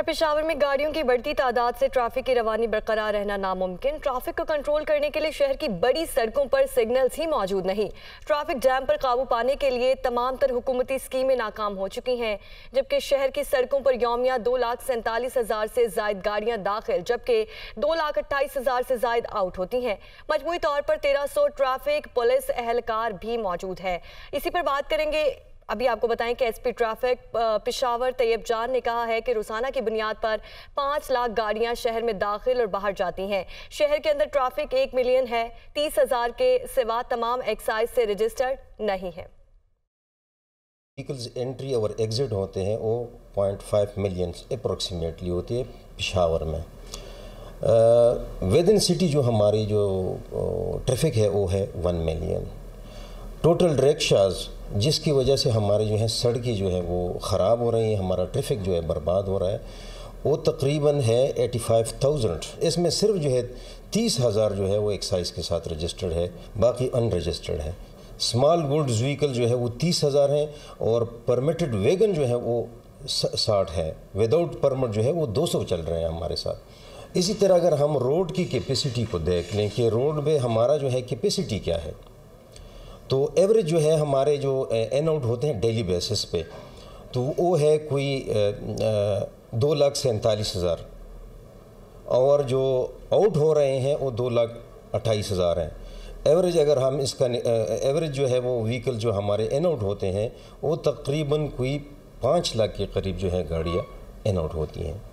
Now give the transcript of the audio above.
और पेशावर में गाड़ियों की बढ़ती तादाद से ट्रैफिक की रवानी बरकरार रहना नामुमकिन ट्रैफिक को कंट्रोल करने के लिए शहर की बड़ी सड़कों पर सिग्नल्स ही मौजूद नहीं ट्रैफिक जैम पर काबू पाने के लिए तमाम तर हुकूमती स्कीमें नाकाम हो चुकी हैं जबकि शहर की सड़कों पर योमिया दो लाख सैंतालीस हज़ार से जायद गाड़ियाँ दाखिल जबकि दो लाख अट्ठाईस हज़ार से जायद आउट होती हैं मजमू तौर पर तेरह सौ ट्रैफिक पुलिस एहलकार भी मौजूद है इसी पर बात करेंगे अभी आपको बताएं कि एसपी ट्रैफिक पिशावर तैयब जान ने कहा है कि रोजाना की बुनियाद पर पाँच लाख गाड़ियां शहर में दाखिल और बाहर जाती हैं शहर के अंदर ट्रैफिक एक मिलियन है तीस हजार के सिवा तमाम एक्साइज से रजिस्टर्ड नहीं है व्हीकल्स एंट्री और एग्जिट होते हैं वो पॉइंट फाइव मिलियन अप्रोक्सीमेटली होती है पिशावर में विद इन सिटी जो हमारी जो ट्रैफिक है वो है वन मिलियन टोटल रिक्शाज़ जिसकी वजह से हमारे जो है सड़कें जो है वो ख़राब हो रही हैं हमारा ट्रैफिक जो है बर्बाद हो रहा है वो तकरीबन है एटी फाइव थाउजेंड इसमें सिर्फ जो है तीस हज़ार जो है वो एक्साइज के साथ रजिस्टर्ड है बाकी अनरजिस्टर्ड है स्मॉल गुड्स व्हीकल जो है वो तीस हज़ार हैं और परमिटेड वेगन जो है वो साठ है विदाउट परमिट जो है वो दो सौ चल रहे हैं हमारे साथ इसी तरह अगर हम रोड की कैपेसिटी को देख लें कि रोड में हमारा जो है कैपेसिटी क्या है तो एवरेज जो है हमारे जो एन आउट होते हैं डेली बेसिस पे तो वो है कोई दो लाख सैंतालीस हज़ार और जो आउट हो रहे हैं वो दो लाख अट्ठाईस हज़ार हैं एवरेज अगर हम इसका एवरेज जो है वो व्हीकल जो हमारे एन आउट होते हैं वो तकरीबन कोई पाँच लाख के करीब जो है गाड़ियाँ एन आउट होती हैं